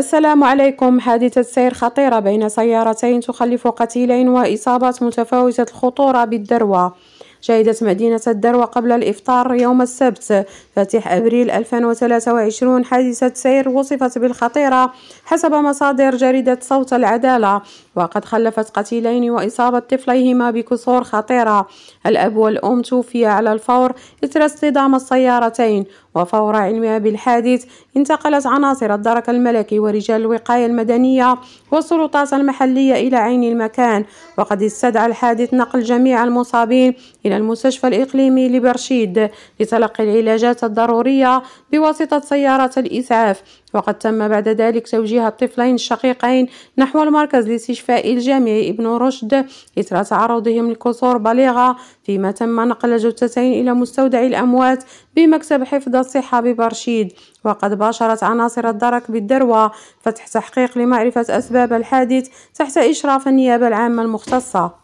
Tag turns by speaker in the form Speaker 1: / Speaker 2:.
Speaker 1: السلام عليكم حادثة سير خطيرة بين سيارتين تخلف قتيلين وإصابات متفاوتة الخطورة بالدروة شهدت مدينة الدروة قبل الإفطار يوم السبت فاتح أبريل 2023 حادثة سير وصفت بالخطيرة حسب مصادر جريدة صوت العدالة وقد خلفت قتيلين وإصابة طفليهما بكسور خطيرة الأب والأم توفيا على الفور إثر اصطدام السيارتين وفور علمها بالحادث انتقلت عناصر الدرك الملكي ورجال الوقاية المدنية والسلطات المحلية إلى عين المكان وقد استدعى الحادث نقل جميع المصابين إلى المستشفى الإقليمي لبرشيد لتلقي العلاجات الضرورية بواسطة سيارات الإسعاف وقد تم بعد ذلك توجيه الطفلين الشقيقين نحو المركز لاستشفاء الجامعي ابن رشد إثر تعرضهم لكسور بالغة فيما تم نقل جثتين إلى مستودع الأموات بمكتب حفظ الصحة ببرشيد وقد باشرت عناصر الدرك بالدروة فتح تحقيق لمعرفة أسباب الحادث تحت إشراف النيابة العامة المختصة